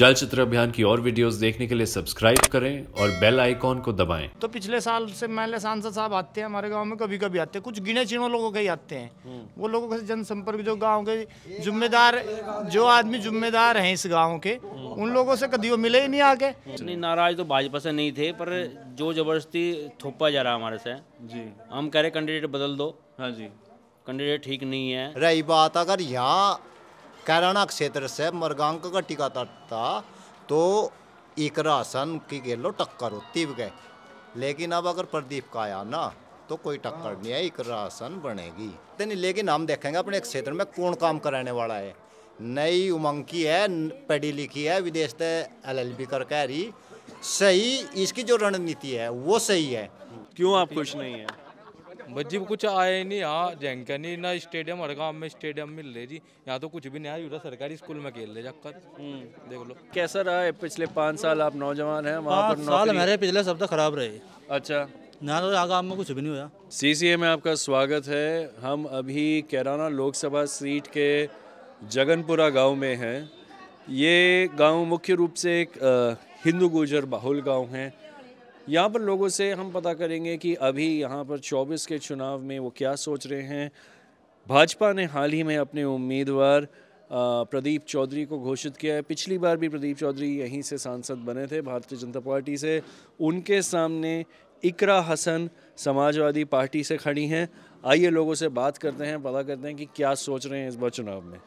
चलचित्र अभियान की और वीडियोस देखने के लिए सब्सक्राइब करें और बेल आइकॉन को दबाएं। तो पिछले साल से पहले सांसद साहब आते हैं हमारे गांव में कभी कभी आते हैं कुछ गिने चुने लोगों के ही आते हैं हम्म। वो लोगों के जनसंपर्क जो गांव के जिम्मेदार जो आदमी जिम्मेदार हैं इस गांव के हम्म। उन लोगों से कभी वो मिले ही नहीं आके नहीं नाराज तो भाजपा से नहीं थे पर जो जबरदस्ती थोपा जा रहा हमारे से जी हम कह रहे कैंडिडेट बदल दो हाँ जी कैंडिडेट ठीक नहीं है रही बात अगर यहाँ कैराना क्षेत्र से मरगांक का टीका तटता तो इकरासन की गेलो टक्कर होती गए लेकिन अब अगर प्रदीप का आया ना तो कोई टक्कर नहीं है इकरासन बनेगी नहीं लेकिन हम देखेंगे अपने क्षेत्र में कौन काम कराने वाला है नई उमंग की है पढ़ी लिखी है विदेश से एल एल बी कर कह रही सही इसकी जो रणनीति है वो सही है क्यों आप खुश नहीं है बस जी कुछ आए नहीं यहाँ जैंक नहीं ना स्टेडियम हर गाँव में स्टेडियम मिल रहे जी यहाँ तो कुछ भी नहीं आया सरकारी स्कूल में खेल रहे जाकर हम्म। देख लो कैसा रहा है पिछले पाँच साल आप नौजवान हैं वहाँ पर साल मेरे पिछले सप्ताह तो खराब रहे अच्छा ना तो आगा में कुछ भी नहीं हुआ ए में आपका स्वागत है हम अभी कैराना लोकसभा सीट के जगनपुरा गाँव में हैं ये गाँव मुख्य रूप से एक हिंदू गुजर बाहुल गाँव है यहाँ पर लोगों से हम पता करेंगे कि अभी यहाँ पर 24 के चुनाव में वो क्या सोच रहे हैं भाजपा ने हाल ही में अपने उम्मीदवार प्रदीप चौधरी को घोषित किया है पिछली बार भी प्रदीप चौधरी यहीं से सांसद बने थे भारतीय जनता पार्टी से उनके सामने इकरा हसन समाजवादी पार्टी से खड़ी हैं आइए लोगों से बात करते हैं पता करते हैं कि क्या सोच रहे हैं इस बार चुनाव में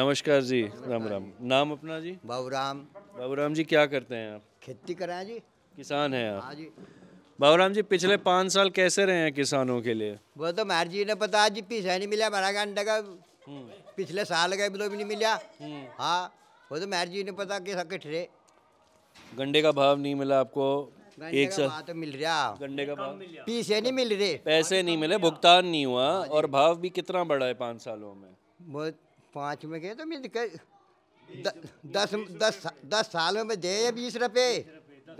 नमस्कार जी राम राम नाम अपना जी बाबूराम बाबू राम जी क्या करते हैं आप खेती कर रहे हैं जी किसान हैं आप हाँ जी राम जी पिछले पाँच साल कैसे रहे हैं किसानों के लिए वो तो महाराज जी ने पता जी पीछा नहीं मिला बारह घंटे का पिछले साल का भी नहीं मिला हम्म। हाँ वो तो महाराज जी ने पता कैसा कट रहे गंडे का भाव नहीं मिला आपको एक साथ तो मिल रहा गंडे का भाव पीछे नहीं मिल रहे पैसे नहीं मिले भुगतान नहीं हुआ हाँ और भाव भी कितना बढ़ा है पाँच सालों में पाँच में गए तो मिल दस दस दस सालों में दे बीस रुपए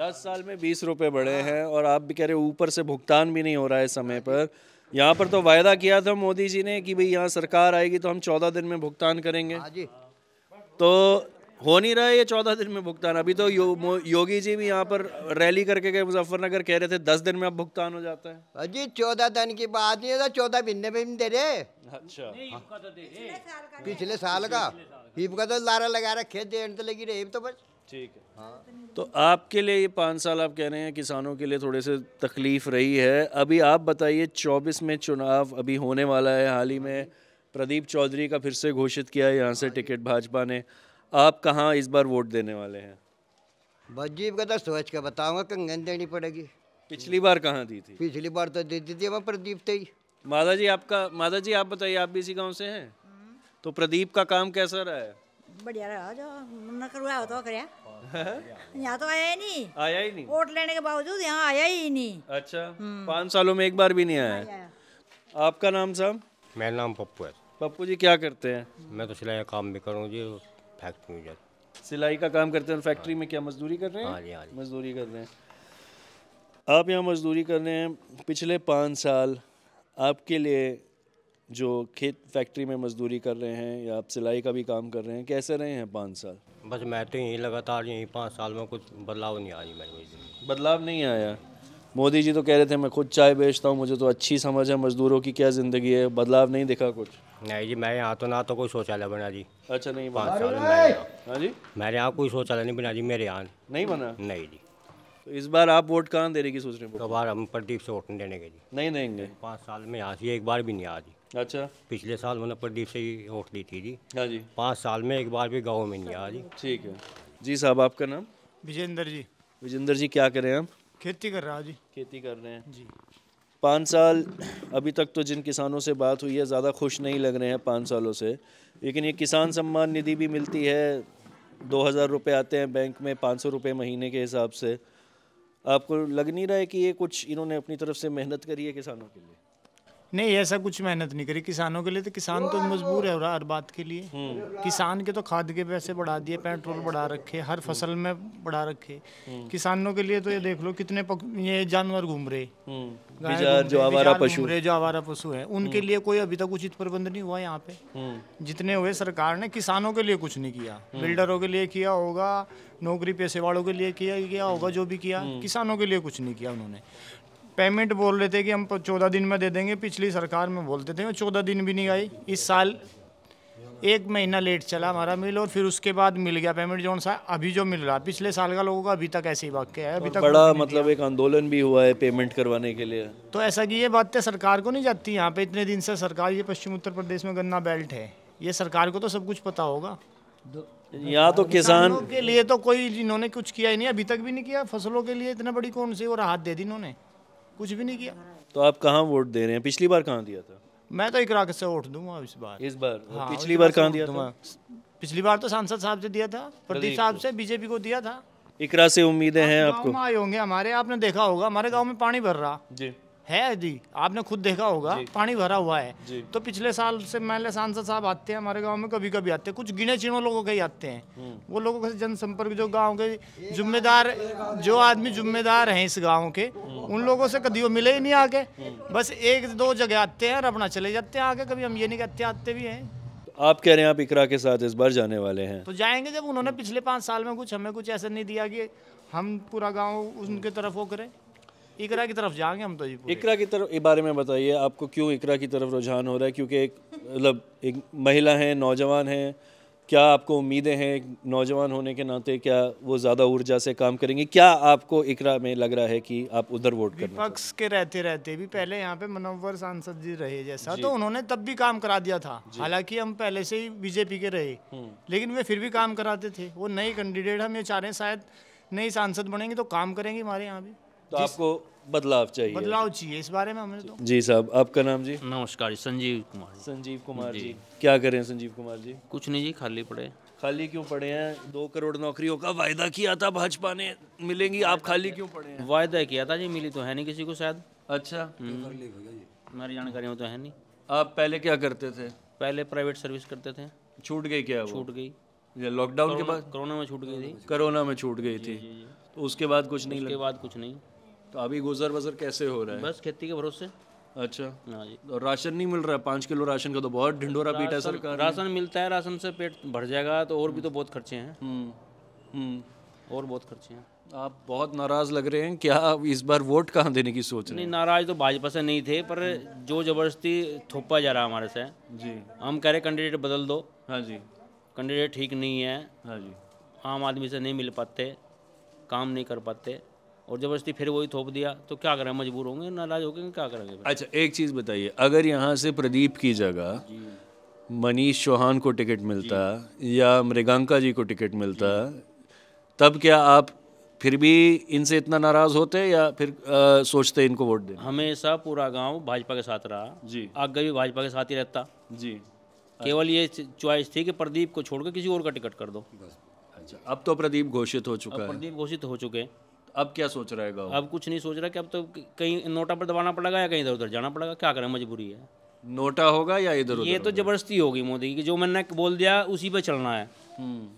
दस साल में बीस रुपए बढ़े हैं और आप भी कह रहे ऊपर से भुगतान भी नहीं हो रहा है समय पर यहाँ पर तो वायदा किया था मोदी जी ने कि भाई यहाँ सरकार आएगी तो हम चौदह दिन में भुगतान करेंगे हाँ तो हो नहीं रहा है ये चौदह दिन में भुगतान अभी तो यो, योगी जी भी यहाँ पर रैली करके गए मुजफ्फरनगर कह रहे थे दस दिन में अब भुगतान हो जाता है अजी चौदह दिन की बात नहीं है तो चौदह महीने में भी दे रहे अच्छा हाँ। पिछले साल का हीप का तो लारा लगा रहा खेत देने तो लगी रही तो बस ठीक है हाँ तो आपके लिए ये पाँच साल आप कह रहे हैं किसानों के लिए थोड़े से तकलीफ रही है अभी आप बताइए चौबीस में चुनाव अभी होने वाला है हाल ही में प्रदीप चौधरी का फिर से घोषित किया है यहाँ से हाँ टिकट भाजपा ने आप कहाँ इस बार वोट देने वाले हैं बजीब का तो सोच के बताऊंगा कंगन देनी पड़ेगी पिछली बार कहाँ दी थी पिछली बार तो दे दी थी वहाँ प्रदीप थे ही माता जी आपका माता जी आप बताइए आप भी इसी गांव से हैं तो प्रदीप का काम कैसा रहा है बढ़िया रहा जो मन करवाया तो करया यहाँ तो आया ही नहीं आया ही नहीं वोट लेने के बावजूद यहाँ आया ही नहीं अच्छा हम्म। पाँच सालों में एक बार भी नहीं आया आपका नाम साहब मेरा नाम पप्पू है पप्पू जी क्या करते हैं मैं तो सिलाई का काम भी करूँ जी फैक्ट्री में सिलाई का काम करते हैं फैक्ट्री में क्या मजदूरी कर रहे हैं हाँ जी हाँ जी मजदूरी कर रहे हैं आप यहाँ मजदूरी कर रहे हैं पिछले पाँच साल आपके लिए जो खेत फैक्ट्री में मजदूरी कर रहे हैं या आप सिलाई का भी काम कर रहे हैं कैसे रहे हैं पाँच साल बस मैं तो यहीं लगातार यहीं पाँच साल में कुछ बदलाव नहीं आई मेरी बदलाव नहीं आया मोदी जी तो कह रहे थे मैं खुद चाय बेचता हूँ मुझे तो अच्छी समझ है मज़दूरों की क्या ज़िंदगी है बदलाव नहीं दिखा कुछ नहीं जी मैं यहाँ तो ना तो कोई शौचालय बना जी अच्छा नहीं पाँच साल हाँ जी मेरे यहाँ कोई शौचालय नहीं बना जी मेरे यहाँ नहीं बना नहीं जी तो इस बार आप वोट कहाँ देने की सोच रहे हैं बार हम प्रदीप से वोट नहीं देने के जी नहीं देंगे पाँच साल में यहाँ से एक बार भी नहीं आ जी अच्छा पिछले साल मैंने प्रदीप से ही वोट दी थी जी हाँ जी पाँच साल में एक बार भी गाँव में नहीं आ जी ठीक है जी साहब आपका नाम विजेंद्र जी विजेंद्र जी क्या करें आप खेती कर रहा जी खेती कर रहे हैं जी पाँच साल अभी तक तो जिन किसानों से बात हुई है ज़्यादा खुश नहीं लग रहे हैं पाँच सालों से लेकिन ये किसान सम्मान निधि भी मिलती है दो हज़ार रुपये आते हैं बैंक में पाँच सौ रुपये महीने के हिसाब से आपको लग नहीं रहा है कि ये कुछ इन्होंने अपनी तरफ से मेहनत करी है किसानों के लिए नहीं ऐसा कुछ मेहनत नहीं करी किसानों के लिए तो किसान तो मजबूर है हर बात के लिए किसान के तो खाद के पैसे बढ़ा दिए पेट्रोल बढ़ा रखे हर फसल में बढ़ा रखे किसानों के लिए तो ये देख लो कितने पक, ये जानवर घूम रहे जो आवारा पशु जो आवारा पशु है उनके लिए कोई अभी तक उचित प्रबंध नहीं हुआ यहाँ पे जितने हुए सरकार ने किसानों के लिए कुछ नहीं किया बिल्डरों के लिए किया होगा नौकरी पेशे वालों के लिए किया किया होगा जो भी किया किसानों के लिए कुछ नहीं किया उन्होंने पेमेंट बोल रहे थे कि हम चौदह दिन में दे देंगे पिछली सरकार में बोलते थे चौदह दिन भी नहीं आई इस साल एक महीना लेट चला हमारा मिल और फिर उसके बाद मिल गया पेमेंट जोन सा अभी जो मिल रहा है पिछले साल का लोगों का अभी तक ऐसे ही वाक्य है अभी तक बड़ा मतलब एक आंदोलन भी हुआ है पेमेंट करवाने के लिए तो ऐसा कि ये बातें सरकार को नहीं जाती यहाँ पे इतने दिन से सरकार ये पश्चिम उत्तर प्रदेश में गन्ना बेल्ट है ये सरकार को तो सब कुछ पता होगा यहाँ तो किसान के लिए तो कोई इन्होंने कुछ किया ही नहीं अभी तक भी नहीं किया फसलों के लिए इतना बड़ी कौन सी और हाथ दे दी इन्होंने कुछ भी नहीं किया तो आप कहाँ वोट दे रहे हैं पिछली बार कहाँ दिया था मैं तो इकरा से वोट दूंगा इस बार इस बार हाँ, पिछली बार कहाँ दिया था पिछली बार तो सांसद साहब से दिया था प्रदीप साहब से बीजेपी को दिया था इकरा से उम्मीदें हैं आपको होंगे हमारे आपने देखा होगा हमारे गाँव में पानी भर रहा जी है जी आपने खुद देखा होगा पानी भरा हुआ है तो पिछले साल से पहले सांसद साहब आते हैं हमारे गांव में कभी कभी आते हैं कुछ गिने चुने लोगों के ही आते हैं हम्म। वो लोगों के जनसंपर्क जो गांव के जिम्मेदार जो आदमी जिम्मेदार हैं इस गांव के हम्म। उन लोगों से कभी वो मिले ही नहीं आके हम्म। बस एक दो जगह आते हैं और अपना चले जाते हैं आगे कभी हम ये नहीं कहते आते भी हैं आप कह रहे हैं आप इकरा के साथ इस बार जाने वाले हैं तो जाएंगे जब उन्होंने पिछले पाँच साल में कुछ हमें कुछ ऐसा नहीं दिया कि हम पूरा गाँव उनके तरफ वो करें इकरा की तरफ जाएंगे हम तो जी इकरा की तरफ के बारे में बताइए आपको क्यों इकरा की तरफ रुझान हो रहा है क्योंकि एक मतलब एक महिला है नौजवान है क्या आपको उम्मीदें हैं नौजवान होने के नाते क्या वो ज़्यादा ऊर्जा से काम करेंगे क्या आपको इकरा में लग रहा है कि आप उधर वोट करें विपक्ष के रहते रहते भी पहले यहाँ पे मनोवर सांसद जी रहे जैसा जी। तो उन्होंने तब भी काम करा दिया था हालांकि हम पहले से ही बीजेपी के रहे हम्म। लेकिन वे फिर भी काम कराते थे वो नए कैंडिडेट हम ये चाह रहे हैं शायद नए सांसद बनेंगे तो काम करेंगे हमारे यहाँ भी तो आपको बदलाव चाहिए बदलाव चाहिए इस बारे में हमें तो जी साहब आपका नाम जी नमस्कार संजीव कुमार संजीव कुमार जी, क्या कर रहे हैं संजीव कुमार जी कुछ नहीं जी खाली पड़े खाली क्यों पड़े हैं दो करोड़ नौकरियों का वायदा किया था भाजपा ने मिलेंगी आप खाली क्यों पड़े हैं वायदा किया था जी मिली तो है नहीं किसी को शायद अच्छा हम्म। हमारी जानकारी में तो है नहीं आप पहले क्या करते थे पहले प्राइवेट सर्विस करते थे छूट गई क्या छूट गई लॉकडाउन के बाद कोरोना में छूट गई थी कोरोना में छूट गई थी तो उसके बाद कुछ नहीं उसके बाद कुछ नहीं तो अभी गुजर बसर कैसे हो रहा है बस खेती के भरोसे अच्छा हाँ जी और तो राशन नहीं मिल रहा है पाँच किलो राशन का तो बहुत ढिंडोरा पीटा है सरकार राशन मिलता है राशन से पेट भर जाएगा तो और भी तो बहुत खर्चे हैं हम्म, हम्म। और बहुत खर्चे हैं आप बहुत नाराज लग रहे हैं क्या आप इस बार वोट कहाँ देने की सोच रहे हैं नहीं नाराज तो भाजपा से नहीं थे पर जो जबरदस्ती थोपा जा रहा हमारे से जी हम कह रहे कैंडिडेट बदल दो हाँ जी कैंडिडेट ठीक नहीं है हाँ जी आम आदमी से नहीं मिल पाते काम नहीं कर पाते और ज़बरदस्ती फिर वही थोप दिया तो क्या करें मजबूर होंगे नाराज गए क्या करेंगे अच्छा एक चीज़ बताइए अगर यहाँ से प्रदीप की जगह मनीष चौहान को टिकट मिलता या मृगांका जी को टिकट मिलता तब क्या आप फिर भी इनसे इतना नाराज़ होते या फिर आ, सोचते इनको वोट दे हमेशा पूरा गांव भाजपा के साथ रहा जी आगे भी भाजपा के साथ ही रहता जी केवल ये च्वाइस थी कि प्रदीप को छोड़कर किसी और का टिकट कर दो अच्छा अब तो प्रदीप घोषित हो चुका है प्रदीप घोषित हो चुके हैं अब क्या सोच रहा है अब कुछ नहीं सोच रहा कि अब तो कहीं नोटा पर दबाना पड़ेगा या कहीं इधर उधर जाना पड़ेगा क्या करें मजबूरी है नोटा होगा या इधर उधर ये तो जबरदस्ती होगी मोदी की जो मैंने बोल दिया उसी पे चलना है हम्म।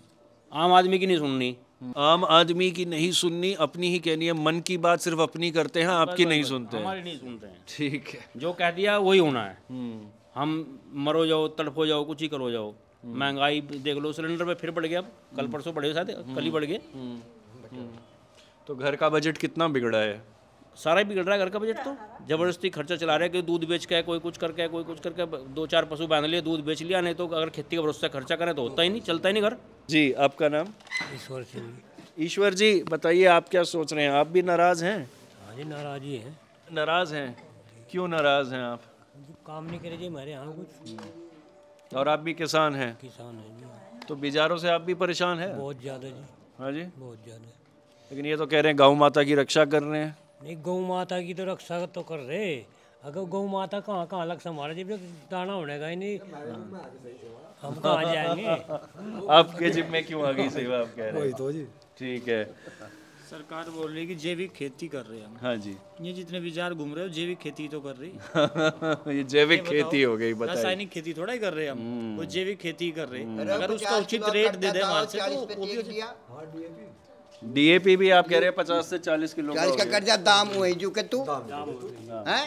आम आदमी की नहीं सुननी हम्म। आम आदमी की नहीं सुननी अपनी ही कहनी है मन की बात सिर्फ अपनी करते हैं आपकी नहीं सुनते हैं हमारी नहीं सुनते हैं ठीक है जो कह दिया वही होना है हम्म। हम मरो जाओ तड़फो जाओ कुछ ही करो जाओ महंगाई देख लो सिलेंडर पे फिर बढ़ गया कल परसों बढ़े शायद कल ही बढ़ गए तो घर का बजट कितना बिगड़ा है सारा ही बिगड़ रहा है घर का बजट तो ज़बरदस्ती खर्चा चला रहे हैं कोई दूध बेच के कोई कुछ करके कोई कुछ करके दो चार पशु बांध लिए दूध बेच लिया नहीं तो अगर खेती का भरोसा खर्चा करें तो होता ही नहीं चलता ही नहीं घर जी आपका नाम ईश्वर सिंह ईश्वर जी बताइए आप क्या सोच रहे हैं आप भी नाराज़ हैं हाँ जी नाराज़ ही है नाराज़ हैं क्यों नाराज़ हैं आप काम नहीं करे जी हमारे यहाँ कुछ और आप भी किसान हैं किसान हैं तो बिजारों से आप भी परेशान हैं बहुत ज़्यादा जी हाँ जी बहुत ज़्यादा लेकिन ये तो कह रहे हैं गौ माता की रक्षा कर रहे हैं नहीं गौ माता की तो रक्षा तो कर रहे अगर गौ माता कहाँ कहाँ लग अलग संभाला जब दाना होने का ही नहीं हम कहाँ जाएंगे आपके जिम्मे क्यों आ गई सेवा आप कह रहे हैं तो जी ठीक है सरकार बोल रही है कि जैविक खेती कर रहे हैं हाँ जी ये जितने विचार घूम रहे हो जैविक खेती तो कर रही ये जैविक खेती हो गई बताइए रासायनिक खेती थोड़ा ही कर रहे हैं हम हम्म। वो जैविक खेती कर रहे हैं हम्म। अगर उसका उचित रेट दे दे मार्केट तो वो भी डीएपी भी आप कह रहे हैं पचास से चालीस किलो चालीस का कर्जा दाम वही जो के तू हाँ।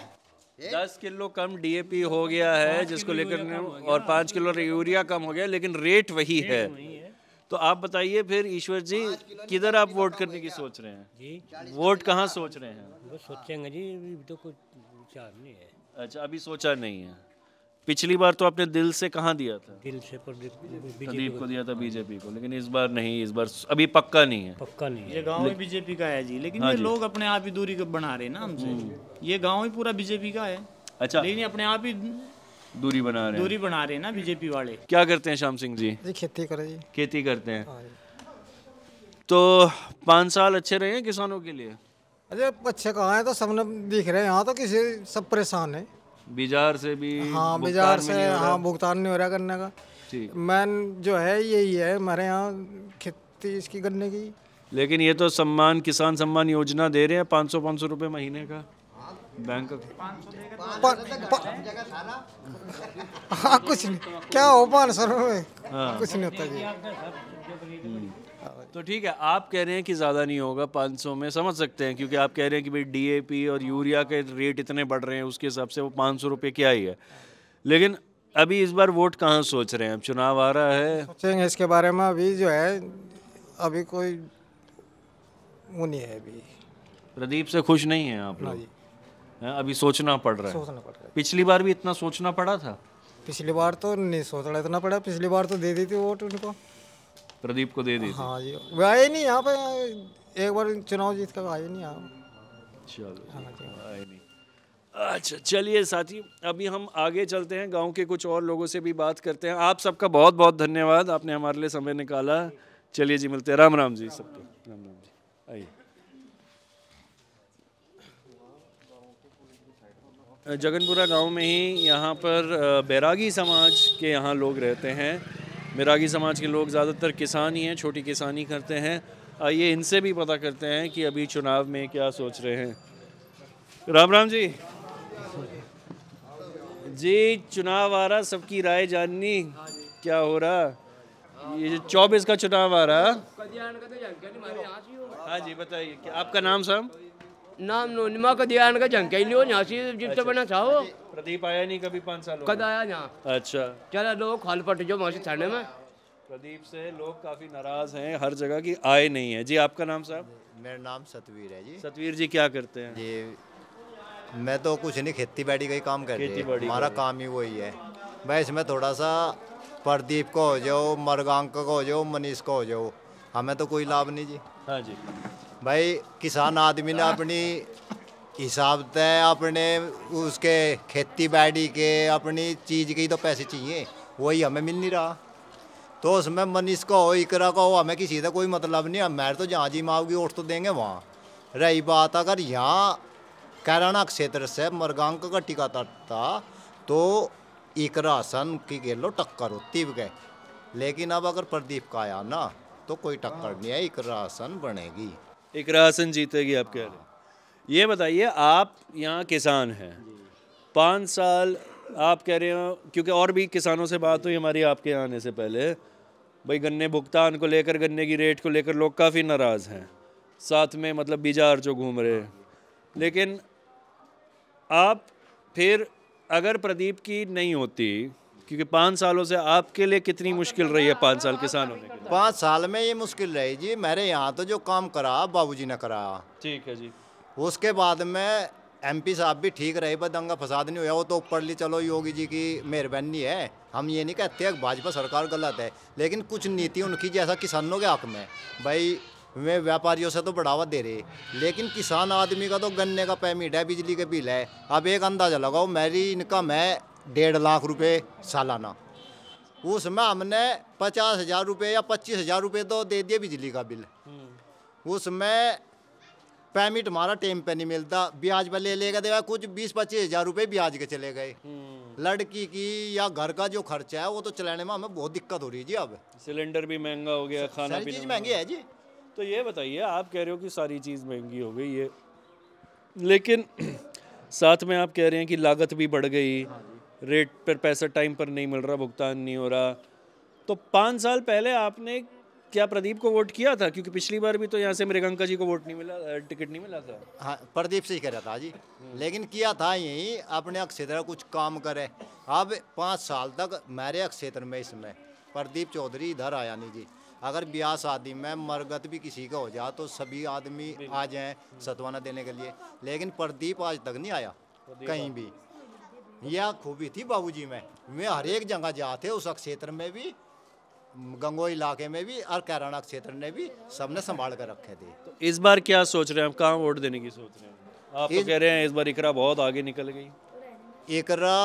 दस किलो कम डीएपी हो गया है जिसको लेकर और पाँच किलो यूरिया कम हो गया लेकिन रेट वही है तो आप बताइए फिर ईश्वर जी किधर आप वोट करने की सोच रहे हैं जी वोट कहाँ सोच रहे हैं सोचेंगे जी अभी तो कुछ विचार नहीं है अच्छा अभी सोचा नहीं है पिछली बार तो आपने दिल से कहा दिया था दिल से प्रदीप को दिया था बीजेपी को लेकिन इस बार नहीं इस बार अभी पक्का नहीं है पक्का नहीं ये गांव ही बीजेपी का है जी लेकिन हाँ ये लोग अपने आप ही दूरी बना रहे ना हमसे हम्म। ये गांव ही पूरा बीजेपी का है अच्छा लेकिन अपने आप ही दूरी बना रहे दूरी बना रहे ना बीजेपी वाले क्या करते हैं श्याम सिंह जी खेती करे खेती करते हैं हाँ तो पाँच साल अच्छे रहे किसानों के लिए अरे अच्छे कहा है तो सबने दिख रहे हैं यहाँ तो किसी सब परेशान है बिजार से भी हाँ बिजार से हाँ भुगतान नहीं हो रहा गन्ने का मैन जो है यही है हमारे यहाँ खेती इसकी गन्ने की लेकिन ये तो सम्मान किसान सम्मान योजना दे रहे हैं पाँच सौ पाँच सौ रुपये महीने का बैंक हाँ कुछ नहीं क्या हो पाँच सौ रुपये हाँ। कुछ नहीं होता जी हम्म। तो ठीक है आप कह रहे हैं कि ज़्यादा नहीं होगा 500 में समझ सकते हैं क्योंकि आप कह रहे हैं कि भाई डीएपी और यूरिया के रेट इतने बढ़ रहे हैं उसके हिसाब से वो पाँच सौ क्या ही है लेकिन अभी इस बार वोट कहाँ सोच रहे हैं अब चुनाव आ रहा है सोचेंगे इसके बारे में अभी जो है अभी कोई वो नहीं है अभी प्रदीप से खुश नहीं है आप हाँ लोग अभी सोचना पड़ रहा है सोचना पड़ रहा है पिछली बार भी इतना सोचना पड़ा था पिछली बार तो नहीं सोच रहा इतना पड़ा पिछली बार तो दे दी थी वोट उनको प्रदीप को दे दी हाँ जी वो आए नहीं यहाँ पे एक बार चुनाव जीत कर आए नहीं यहाँ चलो हाँ आए नहीं अच्छा चलिए साथी अभी हम आगे चलते हैं गांव के कुछ और लोगों से भी बात करते हैं आप सबका बहुत बहुत धन्यवाद आपने हमारे लिए समय निकाला चलिए जी मिलते हैं राम राम जी सबको राम राम जी आइए जगनपुरा गांव में ही यहाँ पर बैरागी समाज के यहाँ लोग रहते हैं मिरागी समाज के लोग ज़्यादातर किसान ही हैं छोटी किसानी करते हैं आइए इनसे भी पता करते हैं कि अभी चुनाव में क्या सोच रहे हैं राम राम जी जी चुनाव आ रहा सबकी राय जाननी क्या हो रहा ये चौबीस का चुनाव आ रहा हाँ जी बताइए आपका नाम साहब नाम नोनिमा का ध्यान का झंका ही लियो झांसी जिससे बना चाहो हाँ प्रदीप आया नहीं कभी पाँच साल कद आया यहाँ अच्छा चला लोग हल पट जो मौसी थाने में प्रदीप से लोग काफ़ी नाराज़ हैं हर जगह की आए नहीं है जी आपका नाम साहब मेरा नाम सतवीर है जी सतवीर जी क्या करते हैं जी मैं तो कुछ नहीं खेती बाड़ी का ही काम करते हैं हमारा काम ही वही है मैं इसमें थोड़ा सा प्रदीप को हो जाओ मरगांक को हो जाओ मनीष को हो जाओ हमें तो कोई लाभ नहीं जी हाँ जी भाई किसान आदमी ने अपनी हिसाब तो अपने उसके खेती बाड़ी के अपनी चीज़ की तो पैसे चाहिए वही हमें मिल नहीं रहा तो उसमें मनीष का हो इकरा का हो हमें किसी का कोई मतलब नहीं मैं तो जहाँ जी माओगी वोट तो देंगे वहाँ रही बात अगर यहाँ कैराना क्षेत्र से मरगांक का टीका तटता तो इकरा सन की कह लो टक्कर तीव गए लेकिन अब अगर प्रदीप का आया ना तो कोई टक्कर हाँ। नहीं है इकरासन बनेगी इकरासन जीतेगी आप कह रहे ये बताइए आप यहाँ किसान हैं पाँच साल आप कह रहे हो क्योंकि और भी किसानों से बात हुई हमारी आपके आने से पहले भाई गन्ने भुगतान को लेकर गन्ने की रेट को लेकर लोग काफ़ी नाराज़ हैं साथ में मतलब बीजार जो घूम रहे लेकिन आप फिर अगर प्रदीप की नहीं होती क्योंकि पाँच सालों से आपके लिए कितनी मुश्किल रही है पाँच साल किसान होने के पाँच साल में ये मुश्किल रही जी मेरे यहाँ तो जो काम करा बाबूजी ने करा ठीक है जी उसके बाद में एमपी साहब भी ठीक रहे पर दंगा फसाद नहीं हुआ वो तो ऊपर ली चलो योगी जी की मेहरबानी है हम ये नहीं कहते भाजपा सरकार गलत है लेकिन कुछ नीति उनकी जैसा किसानों के हक में भाई वे व्यापारियों से तो बढ़ावा दे रहे लेकिन किसान आदमी का तो गन्ने का पेमेंट है बिजली के बिल है अब एक अंदाज़ा लगाओ मेरी इनकम है डेढ़ लाख रुपये सालाना उसमें हमने पचास हज़ार रुपये या पच्चीस हज़ार रुपये तो दे दिए बिजली का बिल हम्म। उसमें पेमेंट हमारा टाइम पे नहीं मिलता ब्याज पर ले लेगा देखा कुछ बीस पच्चीस हजार रुपये ब्याज के चले गए हम्म। लड़की की या घर का जो खर्चा है वो तो चलाने में हमें बहुत दिक्कत हो रही है जी अब सिलेंडर भी महंगा हो गया खाना चीज महंगी है जी तो ये बताइए आप कह रहे हो कि सारी चीज़ महंगी हो गई है लेकिन साथ में आप कह रहे हैं कि लागत भी बढ़ गई हाँ रेट पर पैसा टाइम पर नहीं मिल रहा भुगतान नहीं हो रहा तो पाँच साल पहले आपने क्या प्रदीप को वोट किया था क्योंकि पिछली बार भी तो यहाँ से मृगंका जी को वोट नहीं मिला टिकट नहीं मिला था हाँ प्रदीप से ही रहा था जी लेकिन किया था यही अपने क्षेत्र कुछ काम करे अब पाँच साल तक मेरे क्षेत्र में इसमें प्रदीप चौधरी इधर आया नहीं जी अगर ब्याह शादी में मरगत भी किसी का हो जाए तो सभी आदमी आ जाए सतवाना देने के लिए लेकिन प्रदीप आज तक नहीं आया कहीं भी यह खूबी थी बाबूजी में वे हर एक जगह जाते उस क्षेत्र में भी गंगोई इलाके में भी और कैराना क्षेत्र ने भी सबने संभाल कर रखे थे तो इस बार क्या सोच रहे हैं आप कहाँ वोट देने की सोच रहे हैं आप तो कह रहे हैं इस बार इकरा बहुत आगे निकल गई इकरा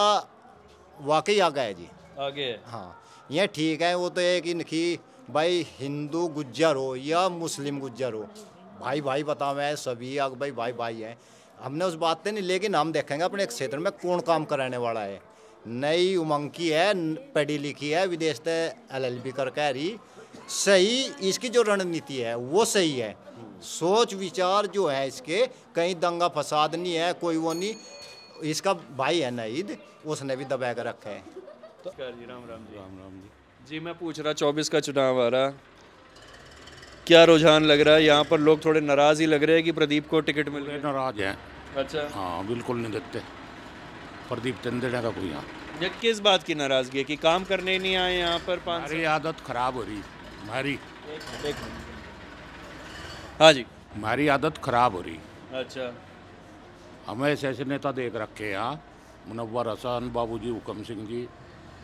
वाकई आगे है जी आगे है हाँ ये ठीक है वो तो एक नखी भाई हिंदू गुज्जर हो या मुस्लिम गुज्जर हो भाई भाई मैं सभी आग भाई भाई भाई हैं हमने उस बात पर नहीं लेकिन हम देखेंगे अपने क्षेत्र में कौन काम कराने वाला है नई उमंग की है पढ़ी लिखी है विदेश से एल एल बी कर कह रही सही इसकी जो रणनीति है वो सही है सोच विचार जो है इसके कहीं दंगा फसाद नहीं है कोई वो नहीं इसका भाई है नईद उसने भी दबा कर रखा है तो जी राम राम जी राम राम जी जी मैं पूछ रहा चौबीस का चुनाव आ रहा क्या रुझान लग रहा है यहाँ पर लोग थोड़े नाराज़ ही लग रहे हैं कि प्रदीप को टिकट मिल रही है नाराज़ है अच्छा हाँ बिल्कुल नहीं देते प्रदीप चंदेड़ा का कोई यहाँ किस बात की नाराजगी है कि काम करने नहीं आए यहाँ पर पाँच आदत खराब हो रही है हमारी हाँ जी हमारी आदत खराब हो रही अच्छा हमें ऐसे ऐसे नेता देख रखे हैं यहाँ मुनवर हसन बाबूजी हुकम सिंह जी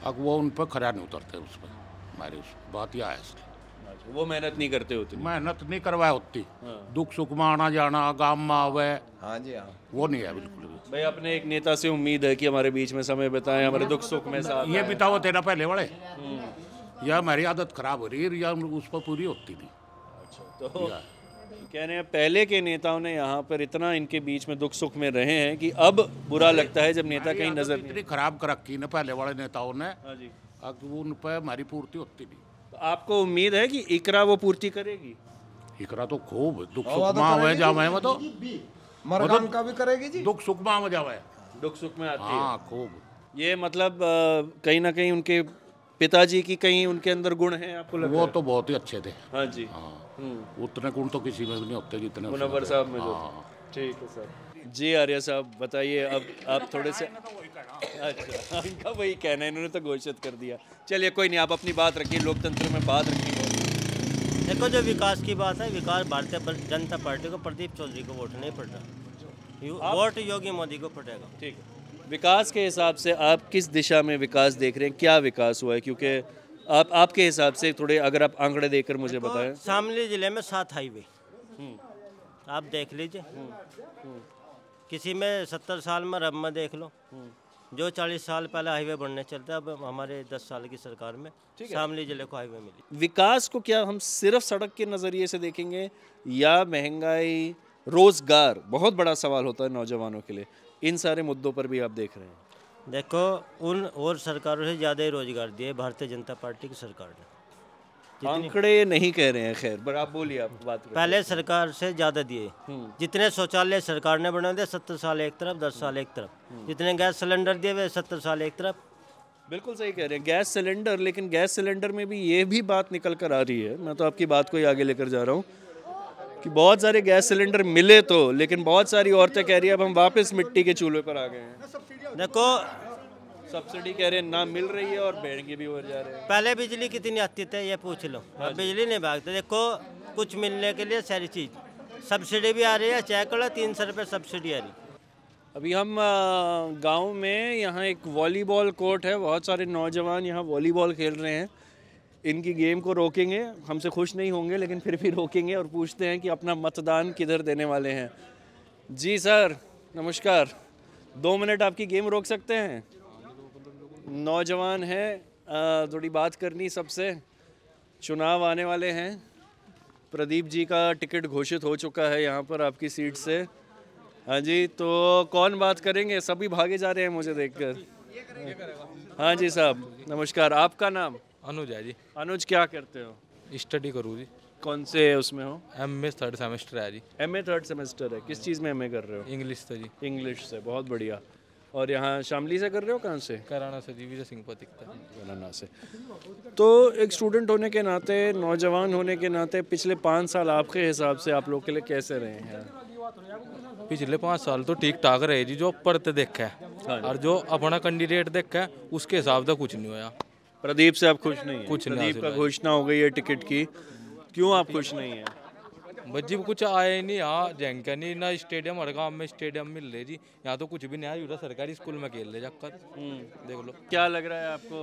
अब वो उन पर खरा नहीं उतरते उस पर हमारी उस बात यह है अच्छा, वो मेहनत नहीं करते होते मेहनत नहीं करवाए होती हाँ। दुख सुख में आना जाना गांव में आवे हाँ जी हाँ वो नहीं है बिल्कुल भाई अपने एक नेता से उम्मीद है कि हमारे बीच में समय बिताए हमारे दुख सुख में साथ ये बिताओ तेरा पहले वाले यह हमारी हम्म। आदत खराब हो रही है या पर पूरी होती थी अच्छा, तो कह रहे हैं पहले के नेताओं ने यहाँ पर इतना इनके बीच में दुख सुख में रहे हैं कि अब बुरा लगता है जब नेता कहीं नजर इतनी खराब कर रखी ना पहले वाले नेताओं ने हाँ अब उन पर हमारी पूर्ति होती नहीं आपको उम्मीद है कि इकरा वो पूर्ति करेगी इकरा तो खूब दुख सुख में आवे जावे तो मरगाम मतलब का भी करेगी जी दुख सुख में आवे जावे दुख सुख में आती हाँ खूब ये मतलब कहीं ना कहीं उनके पिताजी की कहीं उनके अंदर गुण हैं आपको लग वो तो बहुत ही अच्छे थे हाँ जी हाँ हम्म। उतने गुण तो किसी में नहीं होते जितने मुनवर साहब में जो हाँ। ठीक है सर जी आर्या साहब बताइए अब आप थोड़े से हाँ, अच्छा इनका वही कहना है इन्होंने तो घोषित कर दिया चलिए कोई नहीं आप अपनी बात रखिए लोकतंत्र में बात रखिए देखो जो विकास की बात है विकास भारतीय जनता पार्टी को प्रदीप चौधरी को वोट नहीं पड़ रहा वोट योगी मोदी को पड़ेगा ठीक है विकास के हिसाब से आप किस दिशा में विकास देख रहे हैं क्या विकास हुआ है क्योंकि आप आपके हिसाब से थोड़े अगर आप आंकड़े देकर मुझे बताएं शामली जिले में सात हाईवे हम्म। आप देख लीजिए हम्म। हम्म। किसी में सत्तर साल में रब में देख लो जो 40 साल पहले हाईवे बनने चलते अब हमारे 10 साल की सरकार में शामली जिले को हाईवे मिली विकास को क्या हम सिर्फ सड़क के नज़रिए से देखेंगे या महंगाई रोज़गार बहुत बड़ा सवाल होता है नौजवानों के लिए इन सारे मुद्दों पर भी आप देख रहे हैं देखो उन और सरकारों से ज़्यादा ही रोज़गार दिए भारतीय जनता पार्टी की सरकार ने आंकड़े नहीं कह रहे हैं खैर बट आप बोलिए आप बात पहले सरकार से ज़्यादा दिए हम्म। जितने शौचालय सरकार ने बना दिया सत्तर साल एक तरफ दस साल एक तरफ हम्म। जितने गैस सिलेंडर दिए हुए सत्तर साल एक तरफ बिल्कुल सही कह रहे हैं गैस सिलेंडर लेकिन गैस सिलेंडर में भी ये भी बात निकल कर आ रही है मैं तो आपकी बात को ही आगे लेकर जा रहा हूँ कि बहुत सारे गैस सिलेंडर मिले तो लेकिन बहुत सारी औरतें कह रही है अब हम वापस मिट्टी के चूल्हे पर आ गए हैं देखो सब्सिडी कह रहे हैं ना मिल रही है और महंगी भी हो जा रही है पहले बिजली कितनी आती थी ये पूछ लो हाँ अब बिजली नहीं भागते देखो कुछ मिलने के लिए सारी चीज़ सब्सिडी भी आ रही है सैकड़ा तीन सौ रुपये सब्सिडी आ रही है अभी हम गांव में यहाँ एक वॉलीबॉल कोर्ट है बहुत सारे नौजवान यहाँ वॉलीबॉल खेल रहे हैं इनकी गेम को रोकेंगे हमसे खुश नहीं होंगे लेकिन फिर भी रोकेंगे और पूछते हैं कि अपना मतदान किधर देने वाले हैं जी सर नमस्कार दो मिनट आपकी गेम रोक सकते हैं नौजवान हैं थोड़ी बात करनी सबसे चुनाव आने वाले हैं प्रदीप जी का टिकट घोषित हो चुका है यहाँ पर आपकी सीट से हाँ जी तो कौन बात करेंगे सभी भागे जा रहे हैं मुझे देखकर हाँ जी साहब नमस्कार आपका नाम अनुज है जी अनुज क्या करते हो स्टडी करूँ जी कौन से उसमें हो एम ए थर्ड सेमेस्टर है जी एम ए थर्ड सेमेस्टर है किस चीज़ में एम ए कर रहे हो इंग्लिश से जी इंग्लिश से बहुत बढ़िया और यहाँ शामली से कर रहे हो कहाँ से कराना से जी विजय सिंह पतिकता कराना से तो एक स्टूडेंट होने के नाते नौजवान होने के नाते पिछले पाँच साल आपके हिसाब से आप लोग के लिए कैसे रहे हैं पिछले पाँच साल तो ठीक ठाक रहे जी जो पढ़ते देखा है हाँ और जो अपना कैंडिडेट देखा है उसके हिसाब से कुछ नहीं होया प्रदीप से आप खुश नहीं कुछ प्रदीप का घोषणा हो गई है टिकट की क्यों आप खुश नहीं है बस कुछ आए नहीं यहाँ जैंक नहीं ना स्टेडियम हर गाँव में स्टेडियम मिल रहे जी यहाँ तो कुछ भी नहीं आया सरकारी स्कूल में खेल रहे जाकर हम्म। देख लो क्या लग रहा है आपको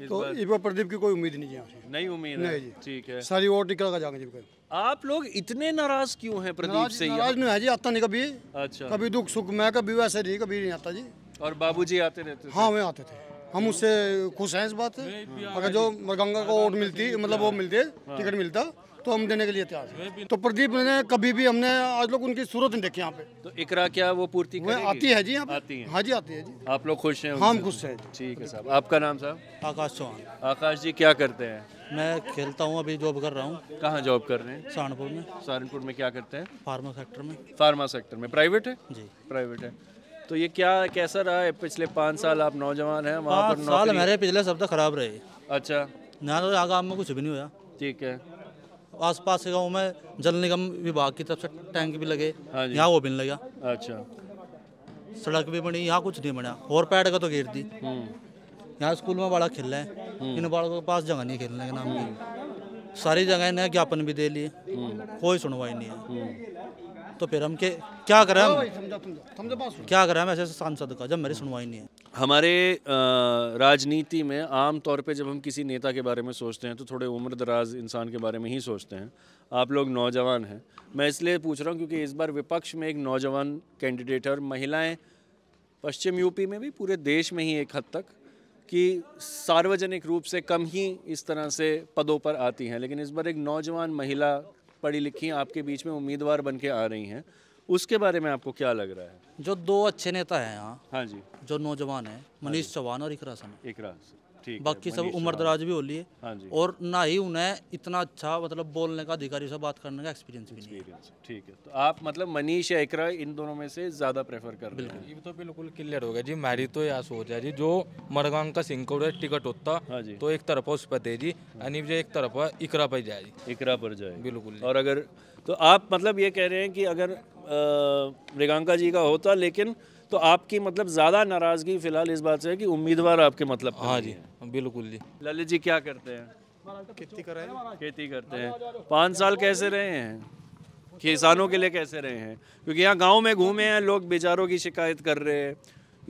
इस तो बार? इस बार प्रदीप की कोई उम्मीद नहीं है नहीं उम्मीद नहीं जी ठीक है सारी वोट निकल जाएंगे जी आप लोग इतने नाराज क्यों हैं प्रदीप से नाराज नहीं है जी आता नहीं कभी अच्छा कभी दुख सुख में कभी वैसे नहीं कभी नहीं आता जी और बाबूजी आते रहते थे हाँ वे आते थे हम उससे खुश हैं इस बात अगर जो मरगंगा को वोट मिलती मतलब वो मिलते हाँ। टिकट मिलता तो हम देने के लिए तैयार तो प्रदीप ने कभी भी हमने आज लोग उनकी सूरत नहीं देखी यहाँ पे तो इकरा क्या वो पूर्ति आती है जी आती है हाँ जी आती है जी आप लोग खुश हैं हम खुश हैं ठीक है साहब आपका नाम साहब आकाश चौहान आकाश जी क्या करते हैं मैं खेलता हूँ अभी जॉब कर रहा हूँ कहाँ जॉब कर रहे हैं सहारनपुर में सहारनपुर में क्या करते हैं फार्मा सेक्टर में फार्मा सेक्टर में प्राइवेट है जी प्राइवेट है तो ये क्या कैसा रहा है पिछले पाँच साल आप नौजवान हैं वहाँ पर साल मेरे पिछले सप्ताह खराब रहे अच्छा ना तो आगा में कुछ भी नहीं हुआ ठीक है आसपास के गाँव में जल निगम विभाग की तरफ से टैंक भी लगे हाँ यहाँ वो भी लगा अच्छा सड़क भी बनी यहाँ कुछ नहीं बना और पैड का तो घेर दी हम्म। यहाँ स्कूल में बड़ा खेल रहे हैं हम्म। इन बालकों के पास जगह नहीं खेलने के नाम की सारी जगह इन्हें ज्ञापन भी दे लिए हम्म। कोई सुनवाई नहीं है तो फिर हम के क्या करें हम क्या करें हम ऐसे सांसद का जब मेरी सुनवाई नहीं है हमारे राजनीति में आम तौर पे जब हम किसी नेता के बारे में सोचते हैं तो थोड़े उम्र दराज इंसान के बारे में ही सोचते हैं आप लोग नौजवान हैं मैं इसलिए पूछ रहा हूँ क्योंकि इस बार विपक्ष में एक नौजवान कैंडिडेट है और महिलाएं पश्चिम यूपी में भी पूरे देश में ही एक हद तक कि सार्वजनिक रूप से कम ही इस तरह से पदों पर आती हैं लेकिन इस बार एक नौजवान महिला पढ़ी लिखी आपके बीच में उम्मीदवार बन के आ रही हैं उसके बारे में आपको क्या लग रहा है जो दो अच्छे नेता हैं यहाँ हाँ जी जो नौजवान हैं मनीष हाँ चौहान और इकरा सन इकरा बाकी सब उम्र दराज भी होली है हाँ और ना ही उन्हें इतना अच्छा मतलब बोलने का अधिकारी से बात करने का एक्सपीरियंस भी एक्सपीरियंस ठीक है तो आप मतलब मनीष या एकरा इन दोनों में से ज़्यादा प्रेफर कर रहे हैं ये तो बिल्कुल क्लियर हो गया जी मेरी तो यह सोच है जी जो मरगांव का सिंकोड़ टिकट होता हाँ तो एक तरफ उस पर दे जी अनिप जो एक तरफ इकरा पर जाए इकरा पर जाए बिल्कुल और अगर तो आप मतलब ये कह रहे हैं कि अगर रेगांका जी का होता लेकिन तो आपकी मतलब ज़्यादा नाराज़गी फ़िलहाल इस बात से है कि उम्मीदवार आपके मतलब हाँ जी हाँ, बिल्कुल जी ललित जी क्या करते हैं खेती कर रहे हैं खेती करते हैं पाँच साल कैसे रहे हैं किसानों के लिए कैसे रहे हैं क्योंकि यहाँ गाँव में घूमे हैं लोग बेचारों की शिकायत कर रहे हैं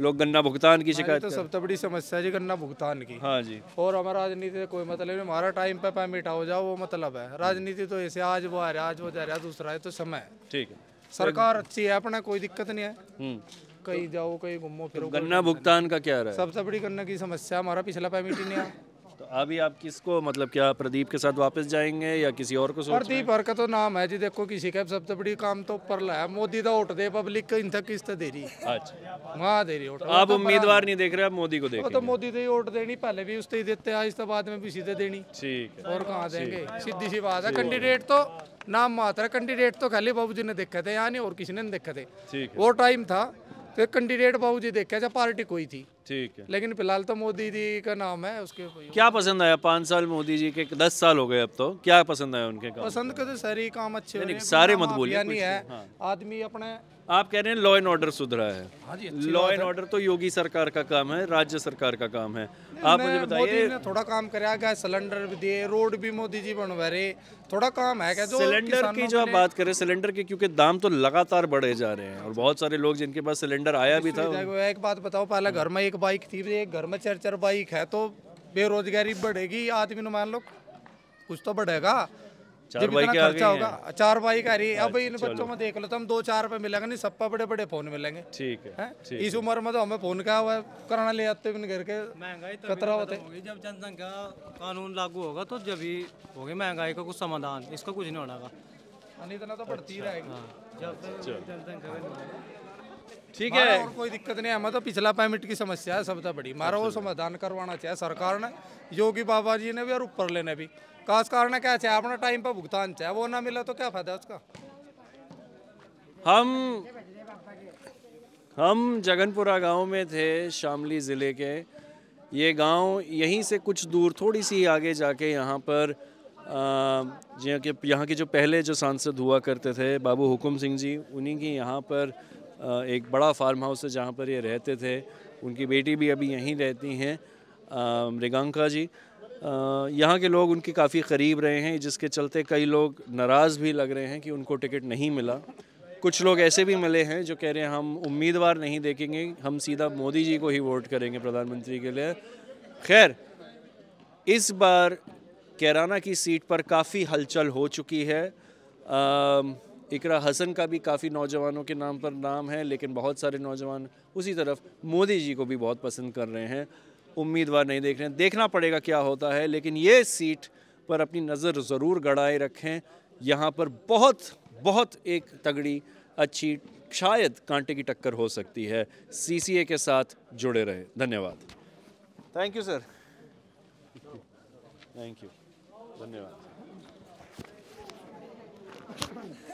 लोग गन्ना भुगतान की हाँ शिकायत तो सबसे बड़ी समस्या है जी गन्ना भुगतान की हाँ जी और हमारा राजनीति से कोई मतलब नहीं हमारा टाइम पे मीठा हो जाओ वो मतलब है राजनीति तो ऐसे आज वो आ रहा आज वो जा रहा दूसरा है तो समय ठीक है सरकार अच्छी है अपना कोई दिक्कत नहीं है हम्म। कहीं जाओ कहीं घूमो फिर गन्ना भुगतान का क्या रहा है सबसे बड़ी गन्ना की समस्या हमारा पिछला पेमेंट ही नहीं तो अभी आप किसको मतलब क्या प्रदीप के साथ वापस जाएंगे या किसी और को प्रदीप और का तो नाम है जी देखो किसी का सबसे बड़ी काम तो ऊपर लाया मोदी तो उठ दे पब्लिक इनका किस्त दे रही अच्छा वहाँ दे रही उठ तो आप उम्मीदवार नहीं देख रहे आप मोदी को देख तो मोदी तो ही वोट देनी पहले भी उससे ही देते हैं इस तो बाद में भी सीधे देनी ठीक है और कहाँ देंगे सीधी सी बात है कैंडिडेट तो नाम मात्र कैंडिडेट तो खाली बाबूजी ने देखे थे यहाँ नहीं और किसी ने देखे थे वो टाइम था तो कैंडिडेट बाबू जी देखा जाए पार्टी कोई थी ठीक है लेकिन फिलहाल तो मोदी जी का नाम है उसके क्या पसंद आया पाँच साल मोदी जी के दस साल हो गए अब तो क्या पसंद आया उनके काम पसंद का तो सारे काम अच्छे सारे मत बोलिए है आदमी अपने आप कह रहे हैं लॉ एंड ऑर्डर सुधरा है लॉ एंड ऑर्डर तो योगी सरकार का काम है राज्य सरकार का काम है आप मुझे बताइए थोड़ा काम कराया गया सिलेंडर भी दिए रोड भी मोदी जी बनवा रहे थोड़ा काम है क्या सिलेंडर की जो आप बात करें सिलेंडर के क्योंकि दाम तो लगातार बढ़े जा रहे हैं और बहुत सारे लोग जिनके पास सिलेंडर आया भी था एक बात बताओ पहले घर में एक बाइक थी एक घर में चार चार बाइक है तो बेरोजगारी बढ़ेगी आदमी मान लो कुछ तो बढ़ेगा चार भाई के खर्चा होगा चार भाई का अरे अब इन बच्चों में देख लो तो दो चार रुपए मिलेंगे नहीं सब बड़े बड़े फोन मिलेंगे ठीक है इस उम्र में तो हमें फोन का कराना ले जाते घर के खतरा होता जब जनसंख्या कानून लागू होगा तो जब ही होगी महंगाई का कुछ समाधान इसका कुछ नहीं होना इतना हाँ, तो, तो बढ़ती अच्छा। रहेगी हाँ, ठीक है और कोई दिक्कत नहीं है हमें तो पिछला पेमेंट की समस्या है सबसे बड़ी मारा वो अच्छा। समाधान करवाना चाहिए सरकार ने योगी बाबा जी ने भी और ऊपर लेने भी खास कारण क्या है अपना टाइम पर भुगतान चाहे वो ना मिला तो क्या फायदा उसका हम हम जगनपुरा गांव में थे शामली ज़िले के ये गांव यहीं से कुछ दूर थोड़ी सी आगे जाके यहां पर यहाँ के यहाँ के जो पहले जो सांसद हुआ करते थे बाबू हुकुम सिंह जी उन्हीं की यहाँ पर आ, एक बड़ा फार्म हाउस है जहाँ पर ये रहते थे उनकी बेटी भी अभी यहीं रहती हैं मृगांका जी यहाँ के लोग उनके काफ़ी करीब रहे हैं जिसके चलते कई लोग नाराज़ भी लग रहे हैं कि उनको टिकट नहीं मिला कुछ लोग ऐसे भी मिले हैं जो कह रहे हैं हम उम्मीदवार नहीं देखेंगे हम सीधा मोदी जी को ही वोट करेंगे प्रधानमंत्री के लिए खैर इस बार कैराना की सीट पर काफ़ी हलचल हो चुकी है इकरा हसन का भी काफ़ी नौजवानों के नाम पर नाम है लेकिन बहुत सारे नौजवान उसी तरफ मोदी जी को भी बहुत पसंद कर रहे हैं उम्मीदवार नहीं देख रहे हैं देखना पड़ेगा क्या होता है लेकिन ये सीट पर अपनी नज़र ज़रूर गड़ाए रखें यहाँ पर बहुत बहुत एक तगड़ी अच्छी शायद कांटे की टक्कर हो सकती है सीसीए के साथ जुड़े रहे धन्यवाद thank you sir thank you धन्यवाद